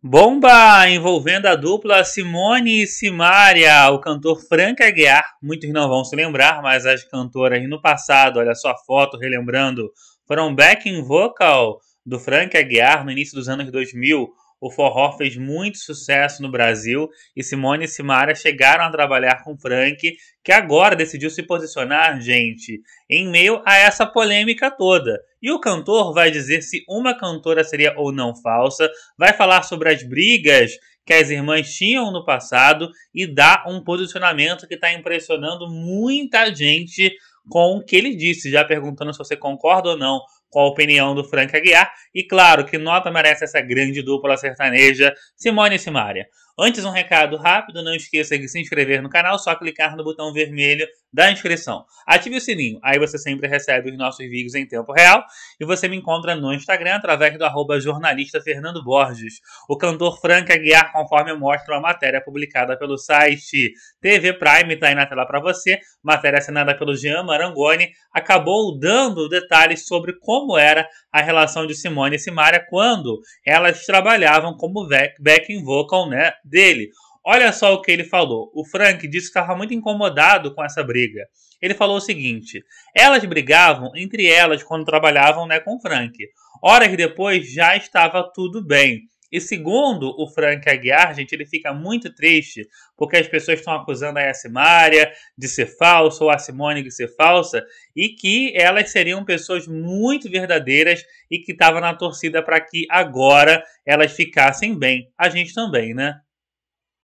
Bomba envolvendo a dupla Simone e Simaria o cantor Frank Aguiar. Muitos não vão se lembrar, mas as cantoras no passado, olha só a foto relembrando, foram backing vocal do Frank Aguiar no início dos anos 2000 o forró fez muito sucesso no Brasil e Simone e Simara chegaram a trabalhar com Frank, que agora decidiu se posicionar, gente, em meio a essa polêmica toda. E o cantor vai dizer se uma cantora seria ou não falsa, vai falar sobre as brigas que as irmãs tinham no passado e dá um posicionamento que está impressionando muita gente com o que ele disse, já perguntando se você concorda ou não com a opinião do Frank Aguiar. E claro, que nota merece essa grande dupla sertaneja, Simone e Simária. Antes, um recado rápido: não esqueça de se inscrever no canal, só clicar no botão vermelho da inscrição. Ative o sininho, aí você sempre recebe os nossos vídeos em tempo real. E você me encontra no Instagram através do arroba jornalista Fernando Borges. O cantor Frank Aguiar, conforme mostra a matéria publicada pelo site TV Prime, está aí na tela para você. Matéria assinada pelo Jean Marangoni, acabou dando detalhes sobre como como era a relação de Simone e Simaria quando elas trabalhavam como backing vocal né, dele. Olha só o que ele falou. O Frank disse que estava muito incomodado com essa briga. Ele falou o seguinte: elas brigavam entre elas quando trabalhavam né, com o Frank. Horas depois já estava tudo bem. E segundo o Frank Aguiar, gente, ele fica muito triste porque as pessoas estão acusando a Yasimária de ser falsa ou a Simone de ser falsa e que elas seriam pessoas muito verdadeiras e que estavam na torcida para que agora elas ficassem bem. A gente também, né?